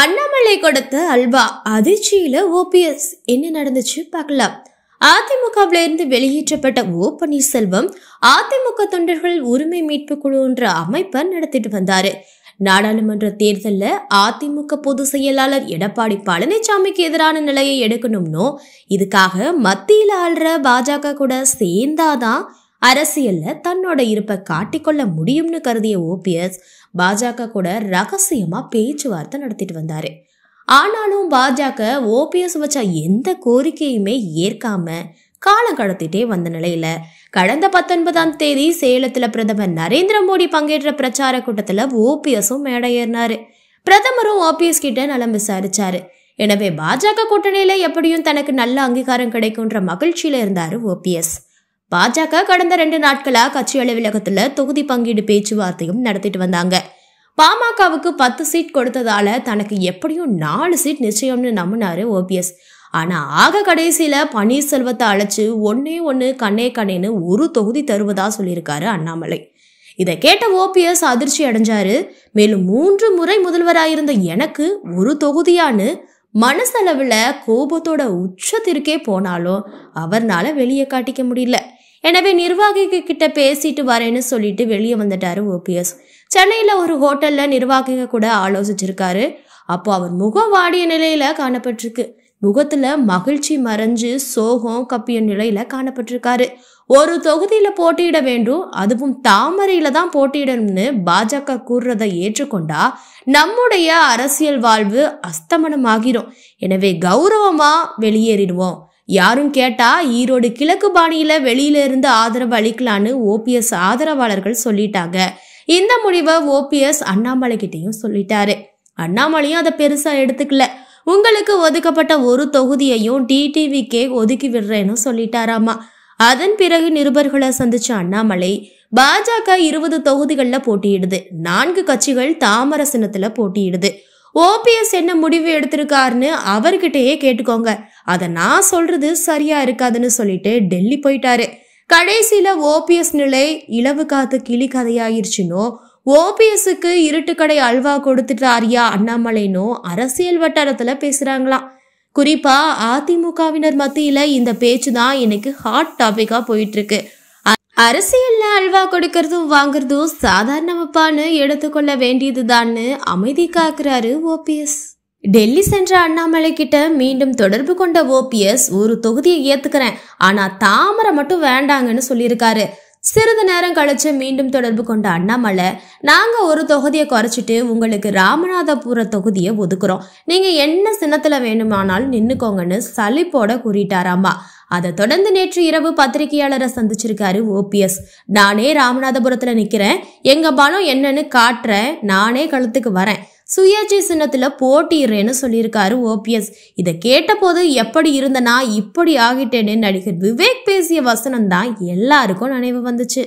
அண்ணாமலை கொடுத்த அல்வா அதிர்ச்சியில ஓபிஎஸ் என்ன நடந்துச்சு பார்க்கலாம் அதிமுகவில இருந்து வெளியேற்றப்பட்ட ஓ பன்னீர்செல்வம் அதிமுக தொண்டர்கள் உரிமை மீட்பு குழு என்ற அமைப்பை நடத்திட்டு வந்தாரு நாடாளுமன்ற தேர்தலில் அதிமுக பொதுச் செயலாளர் எடப்பாடி பழனிசாமிக்கு எதிரான நிலையை எடுக்கணும்னோ இதுக்காக மத்தியில் ஆள்ற பாஜக கூட சேர்ந்தாதான் அரசியல்ல தன்னோட இருப்பை காட்டிக்கொள்ள முடியும்னு கருதிய ஓபிஎஸ் பாஜக கூட ரகசியமா பேச்சுவார்த்தை நடத்திட்டு வந்தாரு ஆனாலும் பாஜக ஓபிஎஸ் வச்ச எந்த கோரிக்கையுமே ஏற்காம காலம் கடத்திட்டே வந்த நிலையில கடந்த பத்தொன்பதாம் தேதி சேலத்துல பிரதமர் நரேந்திர மோடி பங்கேற்ற பிரச்சார கூட்டத்துல ஓபிஎஸும் மேடையேறினாரு பிரதமரும் ஓபிஎஸ் கிட்ட நலம் விசாரிச்சாரு எனவே பாஜக கூட்டணியில எப்படியும் தனக்கு நல்ல அங்கீகாரம் கிடைக்கும்ன்ற மகிழ்ச்சியில இருந்தாரு ஓபிஎஸ் பாஜக கடந்த ரெண்டு நாட்களா கட்சி அலுவலகத்துல தொகுதி பங்கீடு பேச்சுவார்த்தையும் நடத்திட்டு வந்தாங்க பாமகவுக்கு பத்து சீட் கொடுத்ததால தனக்கு எப்படியும் நாலு சீட் நிச்சயம்னு நம்பினாரு ஓபிஎஸ் ஆனா ஆக கடைசியில பன்னீர்செல்வத்தை அழைச்சு ஒன்னே ஒன்னு கண்ணே கண்ணேன்னு ஒரு தொகுதி தருவதா சொல்லியிருக்காரு அண்ணாமலை இதை கேட்ட ஓபிஎஸ் அதிர்ச்சி அடைஞ்சாரு மேலும் மூன்று முறை முதல்வராயிருந்த எனக்கு ஒரு தொகுதியான்னு மனசளவில் கோபத்தோட உச்சத்திற்கே போனாலும் அவர்னால வெளியே காட்டிக்க முடியல எனவே நிர்வாகிக்கு கிட்ட பேசிட்டு வரேன்னு சொல்லிட்டு வெளியே வந்துட்டாரு ஓபிஎஸ் சென்னையில் ஒரு ஹோட்டலில் நிர்வாகிக கூட ஆலோசிச்சிருக்காரு அப்போ அவர் முகம் வாடிய நிலையில காணப்பட்டிருக்கு முகத்துல மகிழ்ச்சி மறைஞ்சு சோகம் கப்பிய நிலையில காணப்பட்டிருக்காரு ஒரு தொகுதியில போட்டியிட வேண்டும் அதுவும் தாமரையில தான் போட்டியிடணும்னு பாஜக கூறுறதை ஏற்றுக்கொண்டா நம்முடைய அரசியல் வாழ்வு அஸ்தமனமாகிரும் எனவே கௌரவமா வெளியேறிடுவோம் யாரும் கேட்டா ஈரோடு கிழக்கு பாணியில வெளியில இருந்து ஆதரவு அளிக்கலான்னு ஓபிஎஸ் ஆதரவாளர்கள் சொல்லிட்டாங்க இந்த முடிவை ஓபிஎஸ் அண்ணாமலை கிட்டையும் சொல்லிட்டாரு அண்ணாமலையும் அதை பெருசா எடுத்துக்கல உங்களுக்கு ஒதுக்கப்பட்ட ஒரு தொகுதியையும் டிடிவிக்கே ஒதுக்கி விடுறேன்னு சொல்லிட்டாராமா அதன் பிறகு நிருபர்களை சந்திச்ச அண்ணாமலை பாஜக இருபது தொகுதிகளில் போட்டியிடுது நான்கு கட்சிகள் தாமர சின்னத்தில் போட்டியிடுது ஓபிஎஸ் என்ன முடிவு எடுத்திருக்காருன்னு அவர்கிட்டயே கேட்டுக்கோங்க அதை நான் சொல்றது சரியா இருக்காதுன்னு சொல்லிட்டு டெல்லி போயிட்டாரு கடைசியில ஓபிஎஸ் நிலை இளவு காத்து கிளி கதையாயிருச்சுனோ ஓபிஎஸ்க்கு இருட்டுக்கடை அல்வா கொடுத்துட்டாரியா அண்ணாமலைனோ அரசியல் வட்டாரத்துல பேசுறாங்களாம் குறிப்பா அதிமுகவினர் மத்தியில இந்த பேச்சு தான் எனக்கு ஹாட் டாபிக்கா போயிட்டு இருக்கு அரசியல்ல அல்வா கொடுக்கறதும் வாங்குறதும் சாதாரணமாப்பான்னு எடுத்துக்கொள்ள வேண்டியதுதான்னு அமைதி காக்குறாரு ஓபிஎஸ் டெல்லி சென்ற அண்ணாமலை கிட்ட மீண்டும் தொடர்பு கொண்ட ஓபிஎஸ் ஒரு தொகுதியை ஏத்துக்கிறேன் ஆனா தாமரை மட்டும் வேண்டாங்கன்னு சொல்லியிருக்காரு சிறிது நேரம் கழிச்சு மீண்டும் தொடர்பு கொண்ட அண்ணாமலை நாங்க ஒரு தொகுதியை குறைச்சிட்டு உங்களுக்கு ராமநாதபுர தொகுதியை ஒதுக்குறோம் நீங்க என்ன சின்னத்துல வேணுமானால் நின்னுக்கோங்கன்னு சலிப்போட கூறிட்டாராமா அதை தொடர்ந்து நேற்று இரவு பத்திரிகையாளரை சந்திச்சிருக்காரு ஓபிஎஸ் நானே ராமநாதபுரத்துல நிக்கிறேன் எங்க பலம் என்னன்னு காட்டுறேன் நானே கழுத்துக்கு வரேன் சுயேச்சை சின்னத்தில் போட்டிடுறேன்னு சொல்லியிருக்காரு ஓபிஎஸ் இதை கேட்டபோது எப்படி இருந்தனா இப்படி ஆகிட்டேன்னு நடிகர் விவேக் பேசிய வசனம் தான் எல்லாருக்கும் நினைவு வந்துச்சு